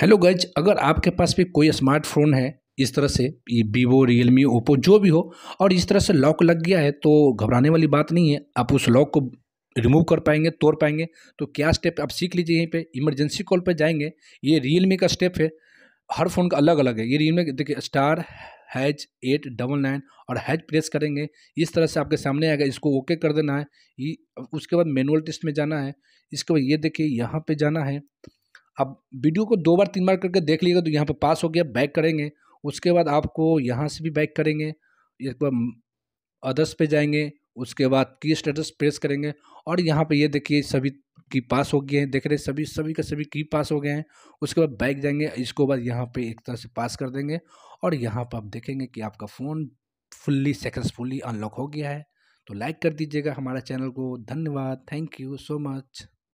hello गज अगर आपके पास भी कोई स्मार्टफोन है इस तरह से ये वीवो रियलमी ओप्पो जो भी हो और इस तरह से लॉक लग गया है तो घबराने वाली बात नहीं है आप उस लॉक को रिमूव कर पाएंगे तोड़ पाएंगे तो क्या स्टेप आप सीख लीजिए यहीं पे इमरजेंसी कॉल पे जाएंगे ये रियलमी का स्टेप है हर फ़ोन का अलग अलग है ये रियलमी देखिए star hash eight double nine और हैच प्रेस करेंगे इस तरह से आपके सामने आएगा इसको ओके कर देना है ये उसके बाद मैनुअल टेस्ट में जाना है इसके बाद ये देखिए यहाँ पर जाना है अब वीडियो को दो बार तीन बार करके देख लीजिएगा तो यहाँ पर पास हो गया बैक करेंगे उसके बाद आपको यहाँ से भी बैक करेंगे एक बार अदर्स पे जाएंगे उसके बाद की स्टेटस प्रेस करेंगे और यहाँ पे ये देखिए सभी की पास हो गए हैं देख रहे सभी सभी का सभी की पास हो गए हैं उसके बाद बैक जाएंगे इसको बाद यहाँ पे एक तरह से पास कर देंगे और यहाँ पर आप देखेंगे कि आपका फ़ोन फुल्ली सक्सेसफुली अनलॉक हो गया है तो लाइक कर दीजिएगा हमारा चैनल को धन्यवाद थैंक यू सो मच